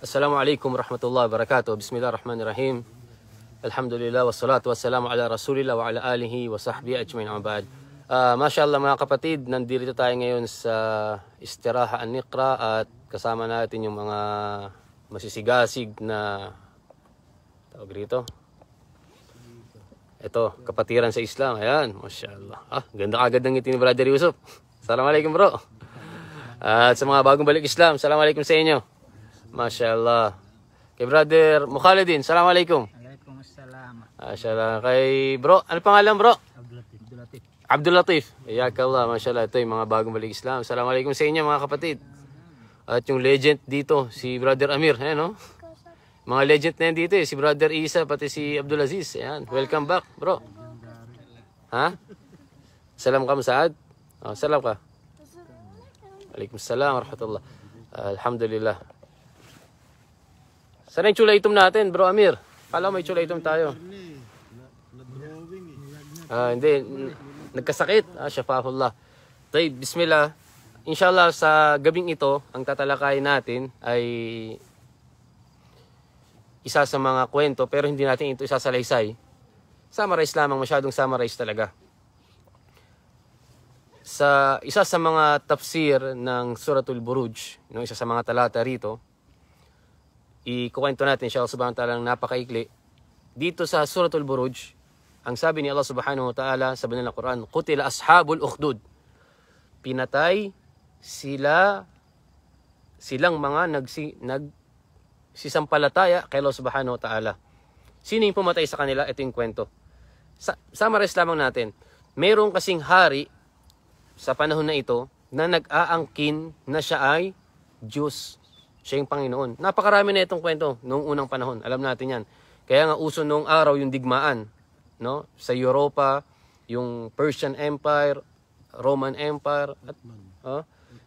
Assalamualaikum warahmatullahi wabarakatuh. Bismillahirrahmanirrahim. Alhamdulillah wassalatu wassalamu ala rasulillah wa ala alihi wa sahbihi ajma'in الله uh, Mashallah mga kapatid, nandito tayo ngayon sa Istiraha An-Nikra at kasama natin yung mga masisigasig na tawag rito ito, kapatiran sa Islam. Ayan, mashallah. Ah, ganda agad ng ngiti ni Brother Yusuf. Assalamualaikum bro. At sa mga bagong balik Islam, assalamualaikum sa inyo. Mashallah. Kay brother Mukhalidin, Assalamualaikum. Waalaikumsalam. Mashallah. Kay bro, ano pangalan bro? Abdul Latif. Abdul Latif. Iyakallah, mashallah. Ito yung mga bagong balik Islam. Assalamualaikum sa inyo mga kapatid. At yung legend dito, si brother Amir. Ayan, no? Mga legend na yan dito eh. Si brother Isa, pati si Abdul Aziz. Ayan. Welcome back, bro. Ha? Salam ka, Masaad. Oh, salam ka. Alaikum salam, warahmatullah. Alhamdulillah. Sana yung chula itom natin, bro Amir. Kala may chula itom tayo. Ah, hindi. Nagkasakit. Ah, syafahullah. Tay, bismillah. Inshallah, sa gabing ito, ang tatalakayin natin ay isa sa mga kwento pero hindi natin ito isasalaysay. Summarize lamang, masyadong summarize talaga. Sa isa sa mga tafsir ng Suratul Buruj, no, isa sa mga talata rito, ikukwento natin siya Allah subhanahu wa ta'ala ng napakaikli. Dito sa Suratul Buruj, ang sabi ni Allah subhanahu wa ta'ala sa banal na Quran, Kutila ashabul ukhdud. Pinatay sila silang mga nagsi, nag, sisampalataya kay Allah subhanahu wa ta'ala. Sino yung pumatay sa kanila? Ito yung kwento. Sa, summarize lamang natin. Meron kasing hari sa panahon na ito na nag-aangkin na siya ay Diyos siya yung Panginoon. Napakarami na itong kwento noong unang panahon. Alam natin yan. Kaya nga uso noong araw yung digmaan. No? Sa Europa, yung Persian Empire, Roman Empire, at, uh,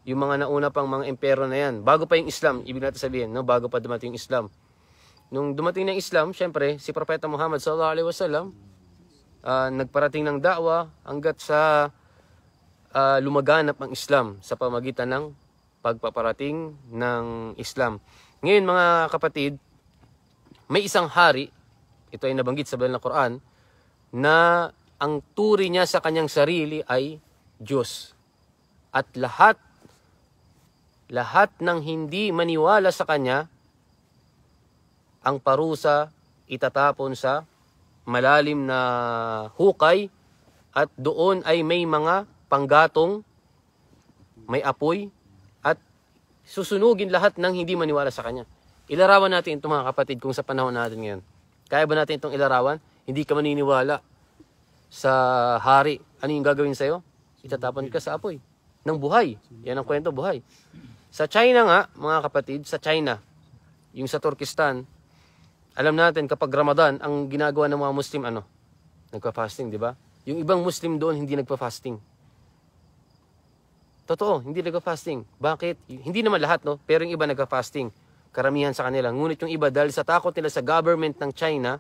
yung mga nauna pang mga impero na yan. Bago pa yung Islam, ibig natin sabihin, no? bago pa dumating yung Islam. Nung dumating na Islam, syempre, si Propeta Muhammad sallallahu alaihi wasallam uh, nagparating ng da'wa hanggat sa uh, lumaganap ang Islam sa pamagitan ng pagpaparating ng Islam. Ngayon mga kapatid, may isang hari, ito ay nabanggit sa banal na Quran, na ang turi niya sa kanyang sarili ay Diyos. At lahat, lahat ng hindi maniwala sa kanya, ang parusa itatapon sa malalim na hukay at doon ay may mga panggatong, may apoy susunugin lahat ng hindi maniwala sa Kanya. Ilarawan natin ito mga kapatid kung sa panahon natin ngayon. Kaya ba natin itong ilarawan? Hindi ka maniniwala sa hari. Ano yung gagawin sa'yo? Itatapon ka sa apoy ng buhay. Yan ang kwento, buhay. Sa China nga, mga kapatid, sa China, yung sa Turkistan, alam natin kapag Ramadan, ang ginagawa ng mga Muslim ano? Nagpa-fasting, di ba? Yung ibang Muslim doon hindi nagpa-fasting. Totoo, hindi nagfa-fasting. Bakit? Hindi naman lahat, no? Pero yung iba nagfa-fasting. Karamihan sa kanila. Ngunit yung iba, dahil sa takot nila sa government ng China,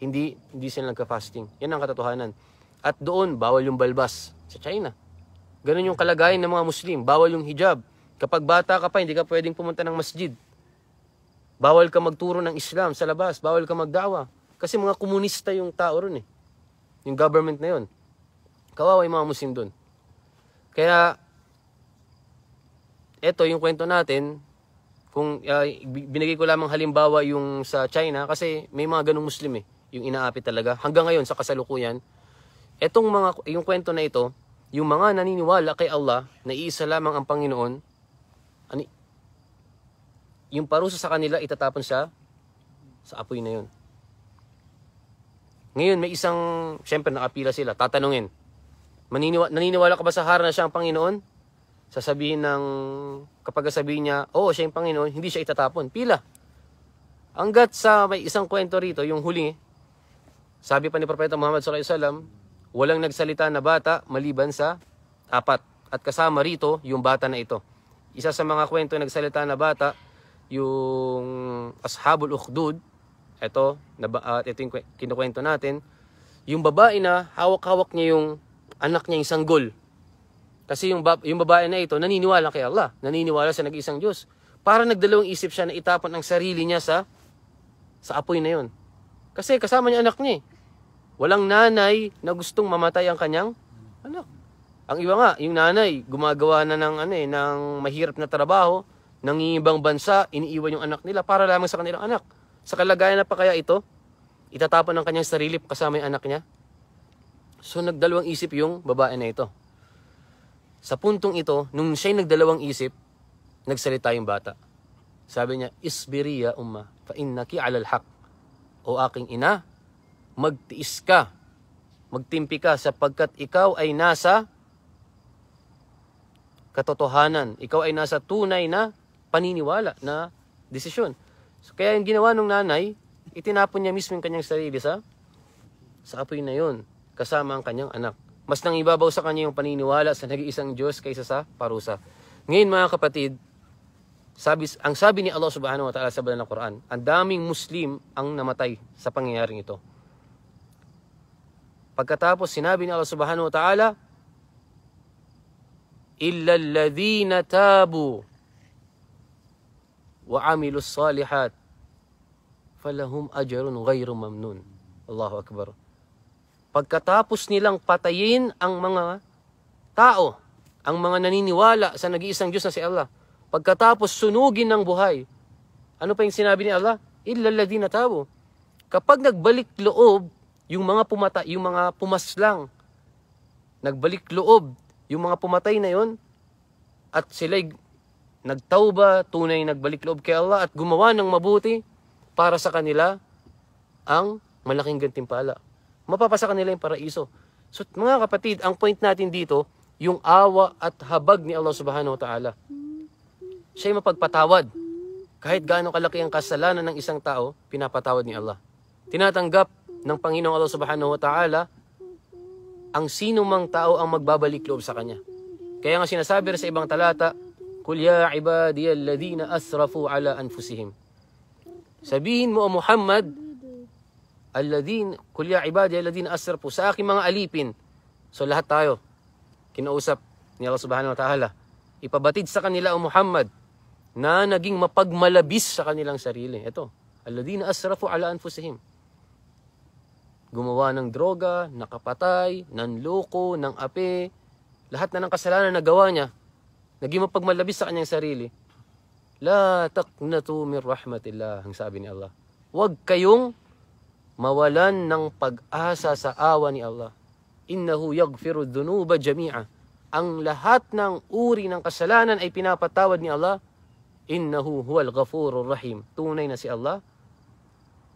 hindi, hindi sila nagka-fasting. Yan ang katotohanan. At doon, bawal yung balbas sa China. Ganun yung kalagayan ng mga Muslim. Bawal yung hijab. Kapag bata ka pa, hindi ka pwedeng pumunta ng masjid. Bawal ka magturo ng Islam sa labas. Bawal ka magdawa. Kasi mga komunista yung tao ron eh. Yung government na yon. Kawawa yung mga Muslim doon. Kaya ito yung kwento natin, kung uh, binigay ko lamang halimbawa yung sa China, kasi may mga ganong Muslim eh, yung inaapi talaga. Hanggang ngayon sa kasalukuyan, etong mga, yung kwento na ito, yung mga naniniwala kay Allah na iisa lamang ang Panginoon, ani, yung parusa sa kanila itatapon sa sa apoy na yun. Ngayon, may isang, syempre nakapila sila, tatanungin, maniniwa, naniniwala ka ba sa harana na siya ang Panginoon? sasabihin ng, kapag sabihin niya, oo, oh, siya yung Panginoon, hindi siya itatapon. Pila. Hanggat sa may isang kwento rito, yung huli, sabi pa ni Propeta Muhammad sallallahu alaihi wasallam, walang nagsalita na bata maliban sa apat. At kasama rito yung bata na ito. Isa sa mga kwento nagsalita na bata, yung Ashabul Ukhdud, ito, na, uh, ah, ito yung kinukwento natin, yung babae na hawak-hawak niya yung anak niya yung sanggol. Kasi yung, bab yung babae na ito, naniniwala kay Allah. Naniniwala sa nag iisang Diyos. Para nagdalawang isip siya na itapon ang sarili niya sa sa apoy na yon. Kasi kasama niya anak niya eh. Walang nanay na gustong mamatay ang kanyang anak. Ang iba nga, yung nanay, gumagawa na ng, ano eh, ng mahirap na trabaho, ibang bansa, iniiwan yung anak nila para lamang sa kanilang anak. Sa kalagayan na pa kaya ito, itatapon ng kanyang sarili kasama yung anak niya. So nagdalawang isip yung babae na ito. Sa puntong ito, nung siya'y nagdalawang isip, nagsalita yung bata. Sabi niya, Isbiriya umma, fa innaki alal haq. O aking ina, magtiis ka, magtimpi ka sapagkat ikaw ay nasa katotohanan. Ikaw ay nasa tunay na paniniwala na desisyon. So, kaya yung ginawa ng nanay, itinapon niya mismo yung kanyang sarili sa, sa apoy na yun, kasama ang kanyang anak. Mas nang ibabaw sa kanya yung paniniwala sa nag-iisang Diyos kaysa sa parusa. Ngayon mga kapatid, sabi, ang sabi ni Allah subhanahu wa ta'ala sa banal na Quran, ang daming Muslim ang namatay sa pangyayaring ito. Pagkatapos sinabi ni Allah subhanahu wa ta'ala, Illa alladhina إِلَّا الَّذِينَ تَابُوا وَعَمِلُوا الصَّالِحَاتِ فَلَهُمْ أَجْرٌ غَيْرُ مَمْنُونَ Allahu Akbar. Pagkatapos nilang patayin ang mga tao, ang mga naniniwala sa nag-iisang Diyos na si Allah, pagkatapos sunugin ng buhay, ano pa yung sinabi ni Allah? Illaladina tabo. Kapag nagbalik loob, yung mga pumata, yung mga pumaslang, nagbalik loob, yung mga pumatay na yon at sila'y nagtauba, tunay nagbalik loob kay Allah at gumawa ng mabuti para sa kanila ang malaking gantimpala. Mapapasa kanila yung paraiso. So mga kapatid, ang point natin dito, yung awa at habag ni Allah Subhanahu wa Ta'ala. Siya ay mapagpatawad. Kahit gaano kalaki ang kasalanan ng isang tao, pinapatawad ni Allah. Tinatanggap ng Panginoong Allah Subhanahu wa Ta'ala ang sino mang tao ang magbabalik loob sa kanya. Kaya nga sinasabi rin sa ibang talata, Kul ya ibadiyal ladhina asrafu ala anfusihim. Sabihin mo o Muhammad, alladhin, kul ya ibadi alladin asrafu sa aking mga alipin. So lahat tayo, kinausap ni Allah subhanahu wa ta'ala, ipabatid sa kanila o Muhammad na naging mapagmalabis sa kanilang sarili. Ito, alladhin asrafu ala anfusihim. Gumawa ng droga, nakapatay, nanloko, ng ape, lahat na ng kasalanan na gawa niya, naging mapagmalabis sa kanyang sarili. La taqnatu min rahmatillah, ang sabi ni Allah. Huwag kayong mawalan ng pag-asa sa awa ni Allah. Innahu yaghfiru dhunuba jami'a. Ang lahat ng uri ng kasalanan ay pinapatawad ni Allah. Innahu huwal ghafurur rahim. Tunay na si Allah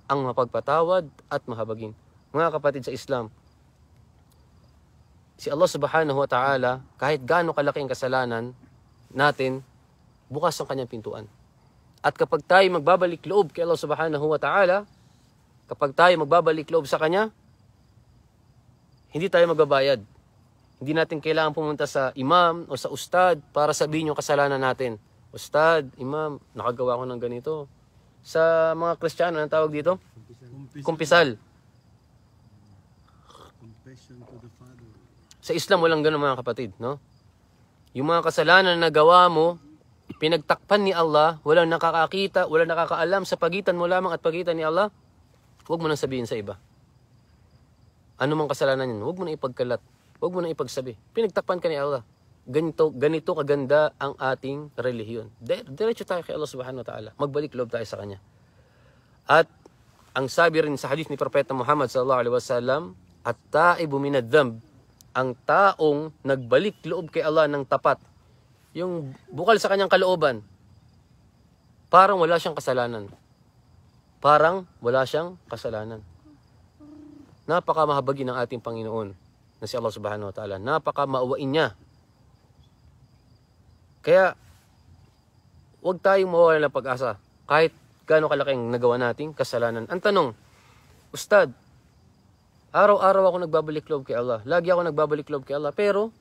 ang mapagpatawad at mahabagin. Mga kapatid sa Islam, si Allah subhanahu wa ta'ala, kahit gaano kalaki ang kasalanan natin, bukas ang kanyang pintuan. At kapag tayo magbabalik loob kay Allah subhanahu wa ta'ala, kapag tayo magbabalik loob sa Kanya, hindi tayo magbabayad. Hindi natin kailangan pumunta sa imam o sa ustad para sabihin yung kasalanan natin. Ustad, imam, nakagawa ko ng ganito. Sa mga Kristiyano, anong tawag dito? Kumpisal. Kumpisal. Sa Islam, walang ganun mga kapatid, no? Yung mga kasalanan na nagawa mo, pinagtakpan ni Allah, walang nakakakita, walang nakakaalam sa pagitan mo lamang at pagitan ni Allah, Huwag mo nang sabihin sa iba. Ano mang kasalanan yun, huwag mo nang ipagkalat. Huwag mo nang ipagsabi. Pinagtakpan ka ni Allah. Ganito, ganito kaganda ang ating relihiyon. Diretso tayo kay Allah subhanahu wa ta'ala. Magbalik loob tayo sa Kanya. At ang sabi rin sa hadith ni Propeta Muhammad sallallahu alaihi wasallam, at taibu minad-dhanb, ang taong nagbalik loob kay Allah ng tapat, yung bukal sa kanyang kalooban, parang wala siyang kasalanan parang wala siyang kasalanan. Napaka ng ating Panginoon na si Allah subhanahu wa ta'ala. Napaka niya. Kaya, huwag tayong mawawala ng pag-asa kahit gaano kalaking nagawa nating kasalanan. Ang tanong, Ustad, araw-araw ako nagbabalik loob kay Allah. Lagi ako nagbabalik loob kay Allah. Pero,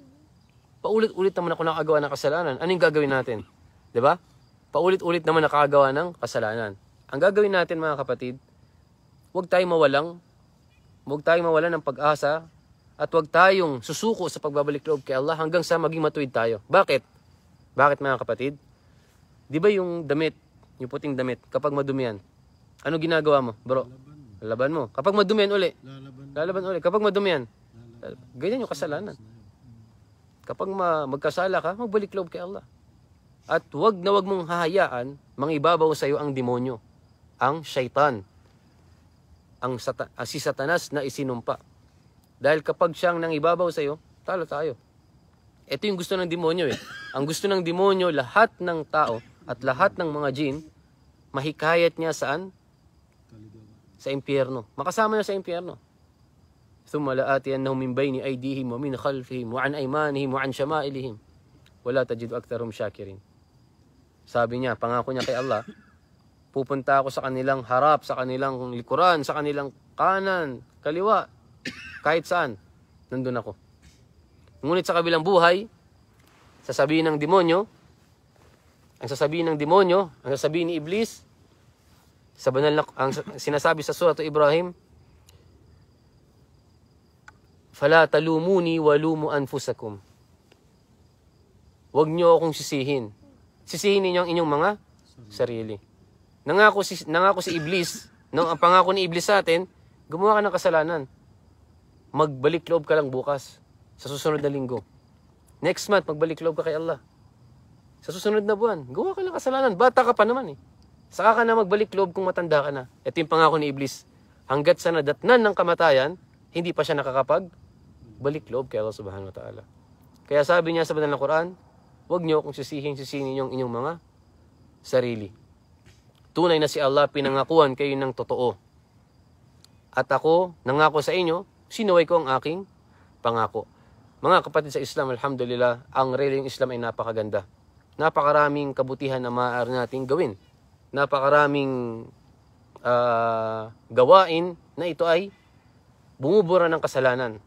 paulit-ulit naman ako nakagawa ng kasalanan. Anong gagawin natin? ba? Diba? Paulit-ulit naman nakagawa ng kasalanan. Ang gagawin natin mga kapatid, huwag tayong mawalang, huwag tayong mawalan ng pag-asa, at huwag tayong susuko sa pagbabalik loob kay Allah hanggang sa maging matuwid tayo. Bakit? Bakit mga kapatid? Di ba yung damit, yung puting damit, kapag madumihan, ano ginagawa mo, bro? Lalaban, Lalaban mo. Kapag madumihan uli, lalaban, lalaban uli. Kapag madumihan, lalaban. ganyan yung kasalanan. Kapag ma- magkasala ka, magbalik loob kay Allah. At huwag na huwag mong hahayaan ibabaw sa iyo ang demonyo ang shaitan, ang sata- ah, si satanas na isinumpa. Dahil kapag siyang nangibabaw sa iyo, talo tayo. Ito yung gusto ng demonyo eh. Ang gusto ng demonyo, lahat ng tao at lahat ng mga jin, mahikayat niya saan? Sa impyerno. Makasama niya sa impyerno. ثم لآتينهم من بين أيديهم ومن خلفهم وعن أيمانهم وعن شمائلهم ولا tajidu أكثرهم شاكرين sabi niya, pangako niya kay Allah, Pupunta ako sa kanilang harap, sa kanilang likuran, sa kanilang kanan, kaliwa, kahit saan. Nandun ako. Ngunit sa kabilang buhay, sasabihin ng demonyo, ang sasabihin ng demonyo, ang sasabihin ni Iblis, sa banal na, ang sinasabi sa surat Ibrahim, Fala talumuni walumu anfusakum. Huwag niyo akong sisihin. Sisihin ninyo ang inyong mga sarili. Nangako si, nangako si Iblis, no, ang pangako ni Iblis sa atin, gumawa ka ng kasalanan. Magbalik loob ka lang bukas sa susunod na linggo. Next month, magbalik loob ka kay Allah. Sa susunod na buwan, gumawa ka lang kasalanan. Bata ka pa naman eh. Saka ka na magbalik loob kung matanda ka na. Ito yung pangako ni Iblis. Hanggat sa nadatnan ng kamatayan, hindi pa siya nakakapag balik loob kay Allah subhanahu wa ta'ala. Kaya sabi niya sa banal na Quran, huwag niyo kung sisihin, sisihin niyo ang inyong mga sarili. Tunay na si Allah pinangakuan kayo ng totoo. At ako, nangako sa inyo, sinuway ko ang aking pangako. Mga kapatid sa Islam, alhamdulillah, ang reliyong Islam ay napakaganda. Napakaraming kabutihan na maaari nating gawin. Napakaraming uh, gawain na ito ay bumubura ng kasalanan.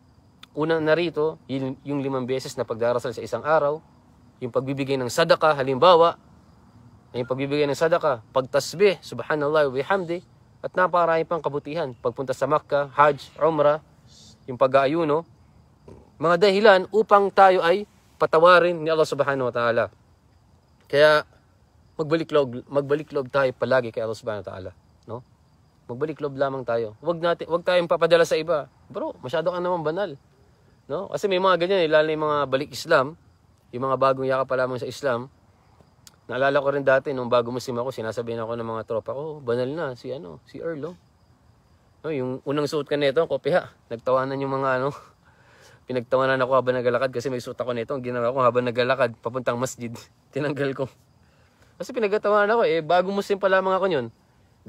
Una narito, yung, yung limang beses na pagdarasal sa isang araw, yung pagbibigay ng sadaka, halimbawa, yung pagbibigay ng sadaka, pagtasbih, subhanallah wa bihamdi, at naparami pang kabutihan. Pagpunta sa Makkah, Hajj, Umrah, yung pag-aayuno, mga dahilan upang tayo ay patawarin ni Allah subhanahu wa ta'ala. Kaya magbalik loob, magbalik loob tayo palagi kay Allah subhanahu wa ta'ala. No? Magbalik loob lamang tayo. Huwag natin, huwag tayong papadala sa iba. Bro, masyado ka naman banal. No? Kasi may mga ganyan, eh, lalo yung mga balik Islam, yung mga bagong yaka pa lamang sa Islam, Naalala ko rin dati, nung bago muslim ako, sinasabihin ako ng mga tropa oh, banal na, si ano, si Earl, oh. No, yung unang suot ka nito, kopi Nagtawanan yung mga ano, pinagtawanan ako habang naglalakad kasi may suot ako nito. Ang ginawa ko habang naglalakad, papuntang masjid, tinanggal ko. Kasi pinagtawanan ako, eh, bago muslim pa lamang ako yun.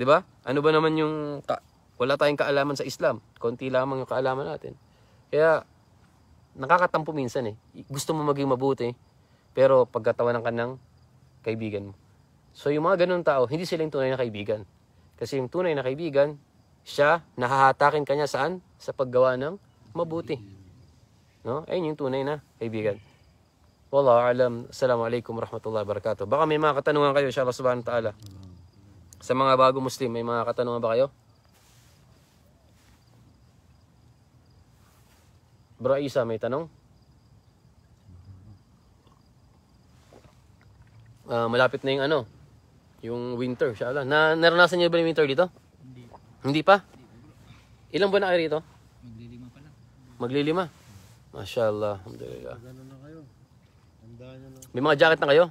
ba? Ano ba naman yung, ka- wala tayong kaalaman sa Islam. Konti lamang yung kaalaman natin. Kaya, nakakatampo minsan eh. Gusto mo maging mabuti, pero pagkatawanan ka ng kaibigan mo. So yung mga ganun tao, hindi sila yung tunay na kaibigan. Kasi yung tunay na kaibigan, siya, nahahatakin kanya saan? Sa paggawa ng mabuti. No? Ayun yung tunay na kaibigan. Wallahu alam. Assalamu alaikum warahmatullahi wabarakatuh. Baka may mga katanungan kayo, inshallah subhanahu ta'ala. Sa mga bago Muslim, may mga katanungan ba kayo? Bro Isa, may tanong? uh, malapit na yung ano, yung winter, Shala. Na naranasan niyo ba yung winter dito? Hindi. Hindi pa? Ilang buwan na kayo rito? Maglilima pa lang. Maglilima? Mashallah. Alhamdulillah. Ganun ano na kayo. Handaan nyo na. May mga jacket na kayo?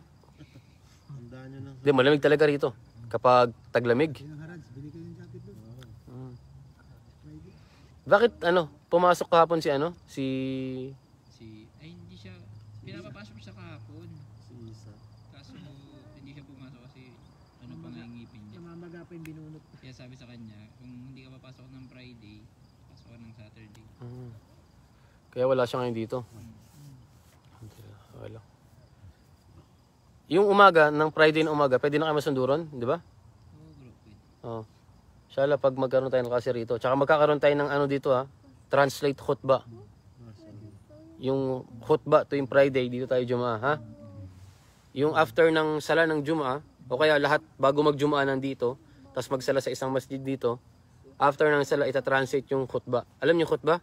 Handaan nyo na. Hindi, malamig talaga rito. Kapag taglamig. Hmm. Bakit ano, pumasok kahapon si ano, si nagsabi sa kanya, kung hindi ka papasok ng Friday, pasok ka ng Saturday. Mm. Kaya wala siya ngayon dito. Wala. Yung umaga, ng Friday ng umaga, pwede na kayo masunduron, di ba? Oo, bro, pwede. Oo. Shala, pag magkaroon tayo ng kasi rito. Tsaka magkakaroon tayo ng ano dito ha, ah, translate khutba. Yung khutba to yung Friday, dito tayo jumaa, ha? Yung after ng sala ng jumaa, o kaya lahat bago mag-Jumaa nandito, tapos magsala sa isang masjid dito. After ng sala, itatranslate yung khutbah. Alam niyo khutbah?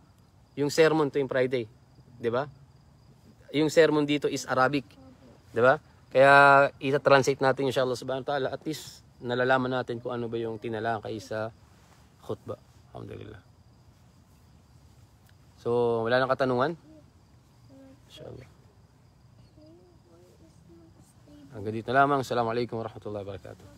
Yung sermon to yung Friday. ba? Diba? Yung sermon dito is Arabic. ba? Diba? Kaya itatranslate natin inshallah subhanahu wa ta'ala. At least nalalaman natin kung ano ba yung tinalakay sa khutbah. Alhamdulillah. So, wala nang katanungan? Inshallah. Hanggang dito lamang. Assalamualaikum warahmatullahi wabarakatuh.